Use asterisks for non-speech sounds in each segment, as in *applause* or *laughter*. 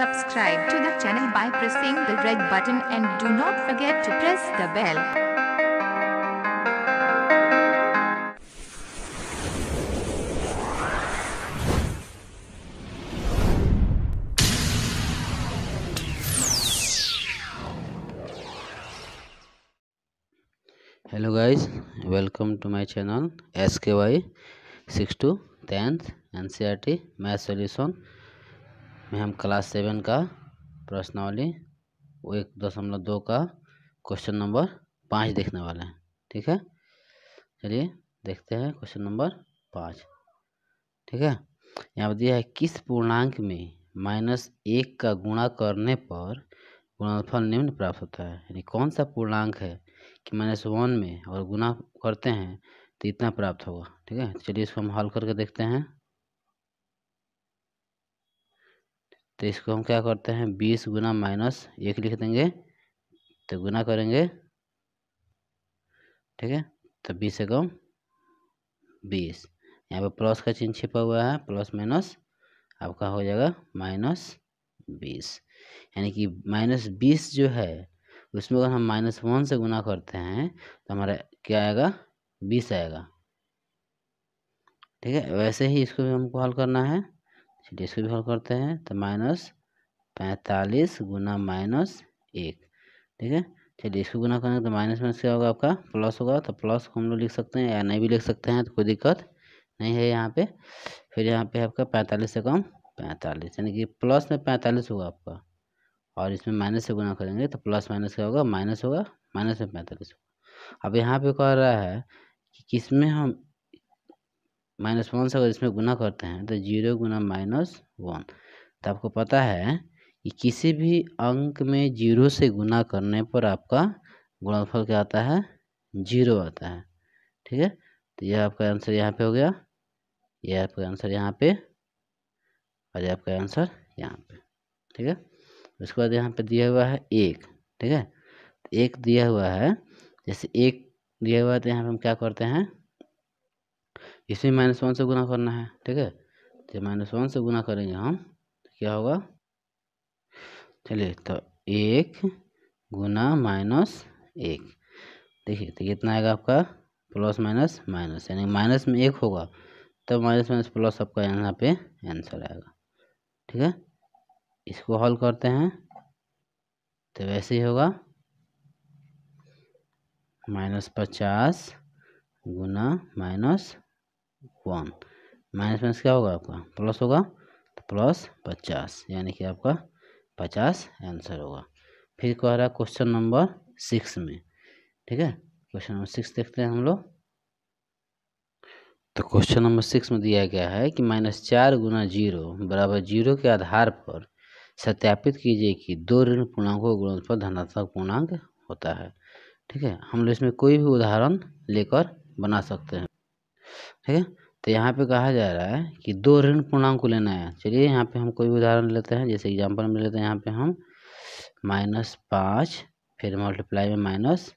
Subscribe to the channel by pressing the red button and do not forget to press the bell. Hello guys, welcome to my channel SKY 6 to 10th NCRT Math Solution में हम class seven का प्रश्नावली वो एक दशमलव दो का question number पाँच हम्म। देखने वाले हैं ठीक है चलिए देखते हैं क्वेश्चन नंबर पाँच ठीक है यहाँ पर दिया है किस पूर्णांक में माइनस एक का गुणा करने पर गुणनफल निम्न प्राप्त होता है यानी कौन सा पूर्णांक है कि माइनस वन में और गुणा करते हैं तो इतना प्राप्त होगा ठीक है चलिए इसको हम हल करके देखते हैं तो इसको हम क्या करते हैं बीस गुना माइनस एक लिख देंगे तो गुना करेंगे ठीक है तो बीस एकम बीस यहाँ पर प्लस का चिन्ह छिपा हुआ है प्लस माइनस आपका हो जाएगा माइनस बीस यानी कि माइनस बीस जो है उसमें अगर हम माइनस वन से गुना करते हैं तो हमारा क्या आएगा बीस आएगा ठीक है वैसे ही इसको भी हमको हल करना है चलिए इसको भी हल करते हैं तो माइनस पैंतालीस गुना माइनस एक ठीक है चलिए इसको गुना करेंगे तो माइनस माइनस क्या होगा आपका प्लस होगा तो प्लस को हम लोग लिख सकते हैं या नहीं भी लिख सकते हैं तो कोई दिक्कत नहीं है यहाँ पे फिर यहाँ पे आपका पैंतालीस से कम पैंतालीस यानी कि प्लस में पैंतालीस होगा आपका और इसमें माइनस से गुना करेंगे तो प्लस माइनस क्या होगा माइनस होगा माइनस में पैंतालीस होगा अब यहाँ पे कह रहा है कि किस में हम माइनस वन से अगर इसमें गुना करते हैं तो जीरो गुना माइनस वन तो आपको पता है कि किसी भी अंक में जीरो से गुना करने पर आपका गुणनफल क्या आता है जीरो आता है ठीक है तो यह आपका आंसर यहाँ पे हो गया यह आपका आंसर यहाँ पे और यह आपका आंसर यहाँ पे ठीक है उसके बाद यहाँ पे दिया हुआ है एक ठीक है तो एक दिया हुआ है जैसे एक दिया हुआ है तो यहाँ पे हम क्या करते हैं इसमें माइनस वन से गुना करना है ठीक है तो माइनस वन से गुना करेंगे हम तो क्या होगा चलिए तो एक गुना माइनस एक देखिए तो कितना आएगा आपका प्लस माइनस माइनस यानी माइनस में एक होगा तो माइनस माइनस प्लस आपका यहाँ पे आंसर आएगा ठीक है इसको हल करते हैं तो वैसे ही होगा माइनस पचास गुना माइनस वन माइनस माइनस क्या होगा आपका प्लस होगा तो प्लस पचास यानी कि आपका पचास आंसर होगा फिर कह रहा है क्वेश्चन नंबर सिक्स में ठीक है क्वेश्चन नंबर सिक्स देखते हैं हम लोग तो क्वेश्चन नंबर सिक्स में दिया गया है कि माइनस चार गुना जीरो बराबर जीरो के आधार पर सत्यापित कीजिए कि दो ऋण पूर्णांकों गुण पर धनात्मक पूर्णांक होता है ठीक है हम लोग इसमें कोई भी उदाहरण लेकर बना सकते हैं ठीक है तो यहाँ पे कहा जा रहा है कि दो ऋण पूर्णांक को लेना है चलिए यहाँ पे हम कोई उदाहरण लेते हैं जैसे एग्जांपल में लेते हैं यहाँ पे हम माइनस पाँच फिर मल्टीप्लाई में माइनस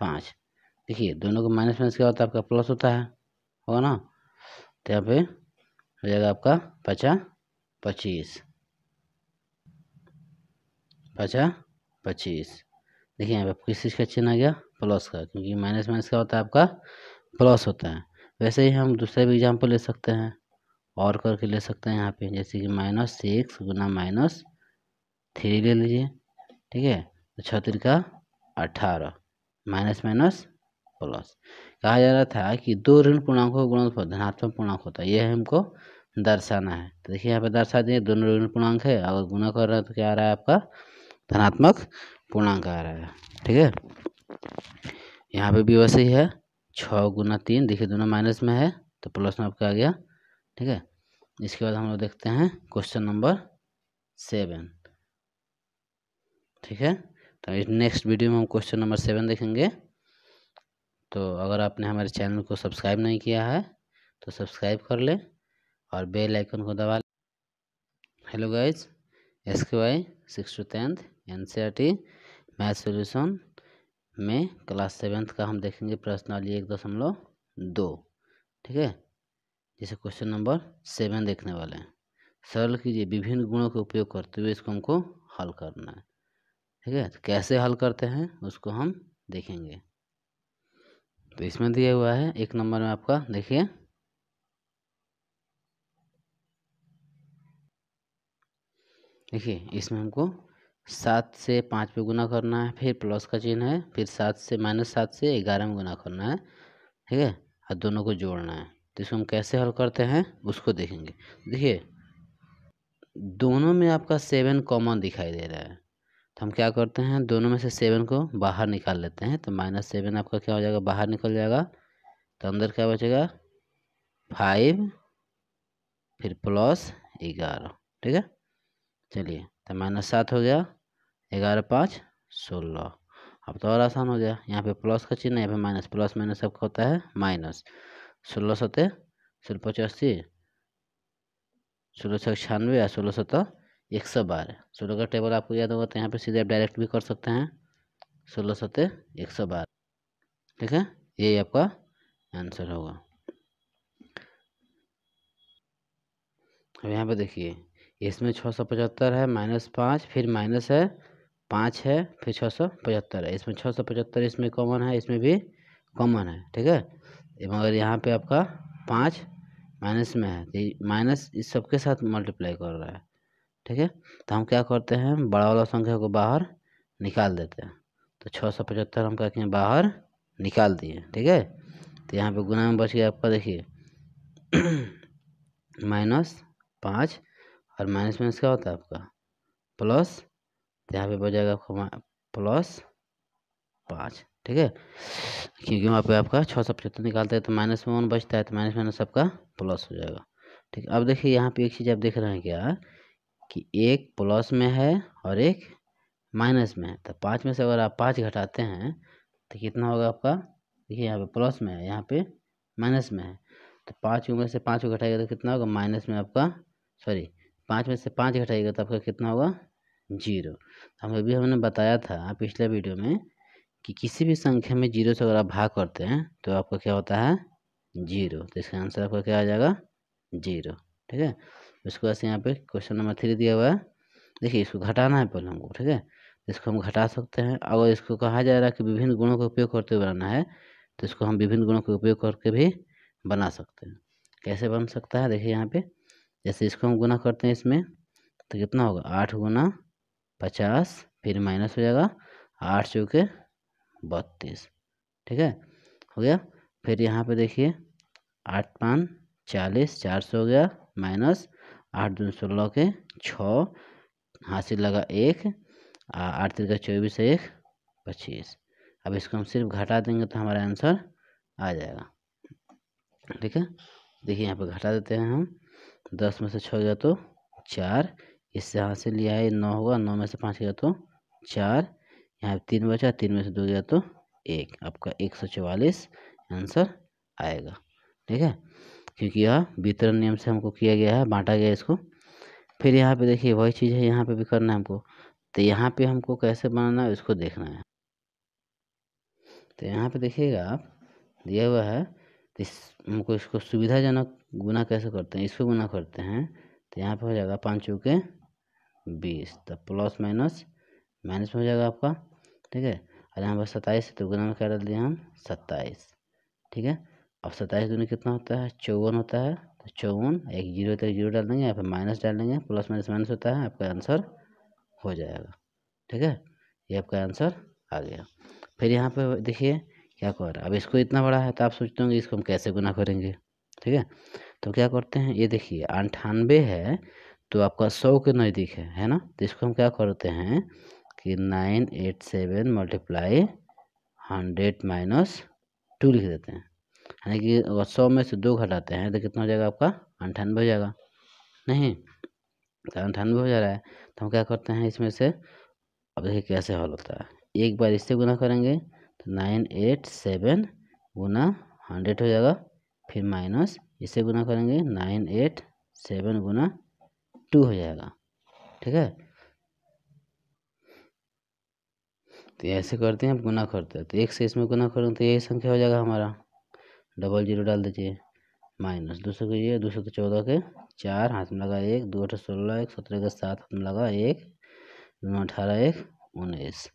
पाँच देखिए दोनों को माइनस माइनस क्या होता है आपका प्लस होता है होगा ना तो यहाँ पे हो जाएगा आपका पचा पच्चीस पचा पच्चीस देखिए यहाँ पे किस चीज़ का चिन्ह आ गया प्लस का क्योंकि माइनस माइनस का होता है आपका प्लस होता है वैसे ही हम दूसरे भी एग्जाम्पल ले सकते हैं और करके ले सकते हैं यहाँ पे जैसे कि माइनस सिक्स गुना माइनस थ्री ले लीजिए ठीक है तो छत्तीस का अठारह माइनस माइनस प्लस कहा जा रहा था कि दो ऋण पूर्णांकों का गुणनफल धनात्मक पूर्णांक होता है यह हमको दर्शाना है तो देखिए यहाँ पे दर्शा दिए दोनों ऋण पूर्णांक है अगर गुना कर रहा है तो क्या आ रहा है आपका धनात्मक पूर्णांक आ रहा है ठीक है यहाँ पे भी वैसे ही है छः गुना तीन देखिए दोनों माइनस में है तो प्लस में आपका आ गया ठीक है इसके बाद हम लोग देखते हैं क्वेश्चन नंबर सेवन ठीक है तो नेक्स्ट वीडियो में हम क्वेश्चन नंबर सेवन देखेंगे तो अगर आपने हमारे चैनल को सब्सक्राइब नहीं किया है तो सब्सक्राइब कर लें और बेल आइकन को दबा लें hello guys S K Y six to tenth N C R T math solution में क्लास सेवेंथ का हम देखेंगे प्रश्नवाली एक दशमलव दो ठीक है जैसे क्वेश्चन नंबर सेवन देखने वाले हैं सरल कीजिए विभिन्न गुणों का उपयोग करते हुए इसको हमको हल करना है ठीक है तो कैसे हल करते हैं उसको हम देखेंगे तो इसमें दिया हुआ है एक नंबर में आपका देखिए देखिए इसमें हमको सात से पाँच पे गुना करना है फिर प्लस का चिन्ह है फिर सात से माइनस सात से ग्यारह में गुना करना है ठीक है और दोनों को जोड़ना है तो इसको हम कैसे हल करते हैं उसको देखेंगे देखिए दोनों में आपका सेवन कॉमन दिखाई दे रहा है तो हम क्या करते हैं दोनों में से सेवन को बाहर निकाल लेते हैं तो माइनस सेवन आपका क्या हो जाएगा बाहर निकल जाएगा तो अंदर क्या बचेगा फाइव फिर प्लस ग्यारह ठीक है चलिए तो माइनस सात हो गया ग्यारह पाँच सोलह अब तो और आसान हो गया यहाँ पे प्लस का चिन्ह यहाँ पे माइनस प्लस माइनस सबका होता है माइनस सोलह सतह सोलह पचासी सोलह सौ छियानवे या सोलह सतह एक सौ बारह सोलह का टेबल आपको याद होगा तो यहाँ पे सीधे आप डायरेक्ट भी कर सकते हैं सोलह सतह एक सौ बारह ठीक है यही आपका आंसर होगा अब यहाँ पे देखिए इसमें छः सौ पचहत्तर है माइनस पाँच फिर माइनस है पाँच है फिर छः सौ पचहत्तर है इसमें छः सौ पचहत्तर इसमें कॉमन है इसमें भी कॉमन है ठीक है मगर यहाँ पे आपका पाँच माइनस में है तो माइनस इस सब के साथ मल्टीप्लाई कर रहा है ठीक है तो हम क्या करते हैं बड़ा वाला संख्या को बाहर निकाल देते हैं तो छः सौ पचहत्तर हम क्या किए बाहर निकाल दिए ठीक है तो यहाँ पे गुना में बच गया आपका देखिए माइनस *clears throat* पाँच और माइनस माइनस क्या होता है आपका प्लस तो यहाँ पे बच जाएगा आपका प्लस पाँच ठीक है क्योंकि वहाँ पे आपका छः सौ पचहत्तर निकालते हैं तो माइनस में वन बचता है तो माइनस माइनस आपका प्लस हो जाएगा ठीक है अब देखिए यहाँ पे एक चीज़ आप देख रहे हैं क्या कि एक प्लस में है और एक माइनस में है तो पाँच में से अगर आप पाँच घटाते हैं तो कितना होगा आपका देखिए यहाँ पे प्लस में है यहाँ पे माइनस में है तो पाँच में से पाँच को घटाएगा तो कितना होगा माइनस में आपका सॉरी पाँच में से पाँच घटाइएगा तो आपका कितना होगा जीरो तो हम अभी हमने बताया था पिछले वीडियो में कि किसी भी संख्या में जीरो से अगर आप भाग करते हैं तो आपका क्या होता है जीरो तो इसका आंसर आपका क्या आ जाएगा जीरो ठीक है उसके बाद यहाँ पे क्वेश्चन नंबर थ्री दिया हुआ है देखिए इसको घटाना है पहले हमको ठीक है इसको हम घटा सकते हैं अगर इसको कहा जा रहा है कि विभिन्न गुणों का उपयोग करते हुए बनाना है तो इसको हम विभिन्न गुणों का उपयोग करके भी बना सकते हैं कैसे बन सकता है देखिए यहाँ पे जैसे इसको हम गुना करते हैं इसमें तो कितना होगा आठ गुना पचास फिर माइनस हो जाएगा आठ चौके बत्तीस ठीक है हो गया फिर यहाँ पे देखिए आठ पाँच चालीस चार सौ हो गया माइनस आठ दून सोलह के छः हासिल लगा एक आठ तीन का चौबीस एक पच्चीस अब इसको हम सिर्फ घटा देंगे तो हमारा आंसर आ जाएगा ठीक है देखिए यहाँ पे घटा देते हैं हम दस में से छः गया तो चार इससे यहाँ से लिया है नौ होगा नौ में से पाँच गया तो चार यहाँ तीन बचा तीन में से दो गया तो एक आपका एक सौ चवालीस आंसर आएगा ठीक है क्योंकि यह वितरण नियम से हमको किया गया है बांटा गया इसको फिर यहाँ पे देखिए वही चीज़ है यहाँ पे भी करना है हमको तो यहाँ पे हमको कैसे बनाना है इसको देखना है तो यहाँ पे देखिएगा आप दिया हुआ है तो इस हमको इसको सुविधाजनक गुना कैसे करते हैं इसको गुना करते हैं तो यहाँ पे हो जाएगा पाँच चौके बीस तो प्लस माइनस माइनस में हो जाएगा आपका ठीक है और यहाँ पर सत्ताईस तो गुना में क्या डाल दिया हम सत्ताईस ठीक है अब सत्ताईस दूनी कितना होता है चौवन होता है तो चौवन एक जीरो तक जीरो डाल देंगे यहाँ पर माइनस डाल देंगे प्लस माइनस माइनस होता है आपका आंसर हो जाएगा ठीक है ये आपका आंसर आ गया फिर यहाँ पर देखिए क्या कह रहा है अब इसको इतना बड़ा है तो आप सोचते होंगे इसको हम कैसे गुना करेंगे ठीक है तो क्या करते हैं ये देखिए अंठानवे है तो आपका सौ के नज़दीक है है ना तो इसको हम क्या करते हैं कि nine eight seven multiply hundred minus two लिख देते हैं यानी कि अगर सौ में से दो घटाते हैं तो कितना हो जाएगा आपका अंठानवे हो जाएगा नहीं तो अंठानवे हो जा रहा है तो हम क्या करते हैं इसमें से अब देखिए कैसे हल होता है एक बार इससे गुना करेंगे तो नाइन एट सेवन गुना हंड्रेड हो जाएगा फिर माइनस इससे गुना करेंगे नाइन एट सेवन गुना टू हो जाएगा ठीक है तो ऐसे करते हैं आप गुना करते हैं तो एक से इसमें गुना करें तो यही संख्या हो जाएगा हमारा डबल जीरो डाल दीजिए माइनस दो सौ के ये दो सौ तो चौदह के चार हाथ में लगा एक दो अठा सोलह एक सत्रह के सात हाथ में लगा एक नौ अठारह एक उन्नीस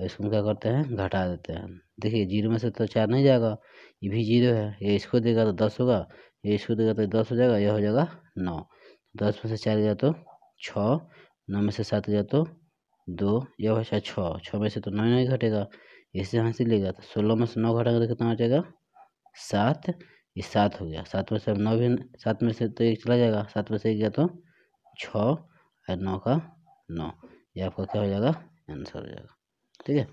और इसको क्या करते हैं घटा देते हैं देखिए जीरो में से तो चार नहीं जाएगा ये भी जीरो है ये इसको देगा तो दस होगा ये इसको देगा तो दस हो जाएगा यह हो जाएगा नौ दस में से चार गया तो छः नौ में से सात गया तो दो यह बचा छः छः में से तो नौ नहीं घटेगा इसे यहाँ से लेगा तो सोलह में से नौ घटेगा तो कितना जाएगा सात ये सात हो गया सात में से नौ भी सात में से तो एक चला जाएगा सात में से एक गया तो छः और नौ का नौ ये आपका क्या हो जाएगा आंसर हो जाएगा ठीक है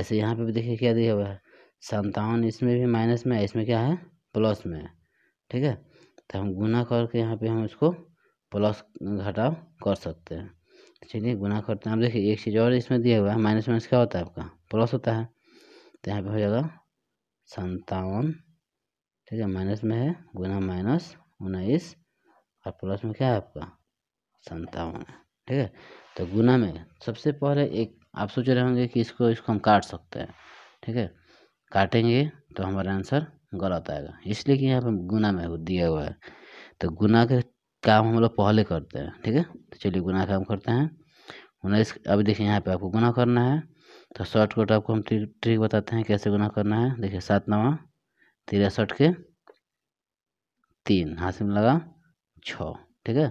ऐसे यहाँ पे भी देखिए क्या दिया हुआ है संतावन इसमें भी माइनस में है इसमें क्या है प्लस में है ठीक है तो हम गुना करके यहाँ पे हम इसको प्लस घटाव कर सकते हैं तो चलिए गुना करते हैं अब देखिए एक चीज़ और इसमें दिया हुआ है माइनस माइनस क्या होता है आपका प्लस होता है तो यहाँ पे हो जाएगा संतावन ठीक है माइनस में है गुना माइनस उन्नीस और प्लस में क्या है आपका संतावन है ठीक है तो गुना में सबसे पहले एक आप सोच रहे होंगे कि इसको इसको हम काट सकते हैं ठीक है काटेंगे तो हमारा आंसर गलत आएगा इसलिए कि यहाँ पर गुना में दिया हुआ है तो गुना के काम हम लोग पहले करते हैं ठीक है तो चलिए गुना काम करते हैं उन्नीस अब देखिए यहाँ पे आपको गुना करना है तो शॉर्टकट आपको हम ट्रिक बताते हैं कैसे गुना करना है देखिए सात नवा तिरसठ के तीन हाथ में लगा छः ठीक है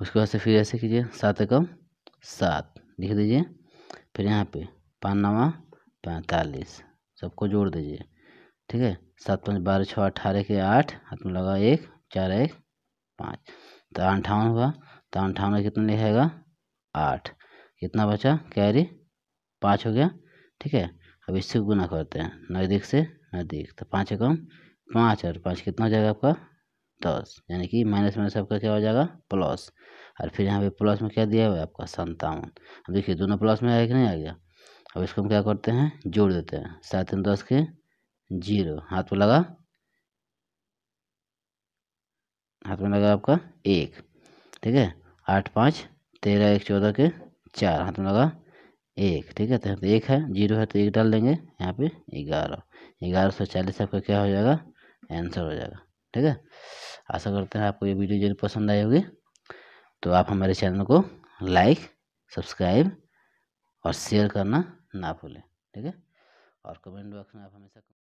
उसके बाद से फिर ऐसे कीजिए सात एकम सात लिख दीजिए फिर यहाँ पे पाँच नवा पैंतालीस सबको जोड़ दीजिए ठीक है सात पाँच बारह छः अठारह के आठ हाथ में लगा एक चार एक पाँच तो अंठावन हुआ तो अंठावन का कितना लिखेगा आठ कितना बचा कैरी पाँच हो गया ठीक है अब इससे गुना करते हैं नज़दीक से नज़दीक तो पाँच कम पाँच और पाँच कितना हो जाएगा आपका दस यानी कि माइनस माइनस आपका क्या हो जाएगा प्लस और फिर यहाँ पे प्लस में क्या दिया हुआ है आपका संतावन अब देखिए दोनों प्लस में आया कि नहीं आ गया अब इसको हम क्या करते हैं जोड़ देते हैं सात दस के जीरो हाथ पर लगा हाथ में लगा आपका एक ठीक है आठ पाँच तेरह एक चौदह के चार हाथ में लगा एक ठीक है तो एक है जीरो है तो एक डाल देंगे यहाँ पे ग्यारह ग्यारह सौ चालीस आपका क्या हो जाएगा आंसर हो जाएगा ठीक है आशा करते हैं आपको ये वीडियो जरूर पसंद आई होगी तो आप हमारे चैनल को लाइक सब्सक्राइब और शेयर करना ना भूलें ठीक है और कमेंट बॉक्स में आप हमेशा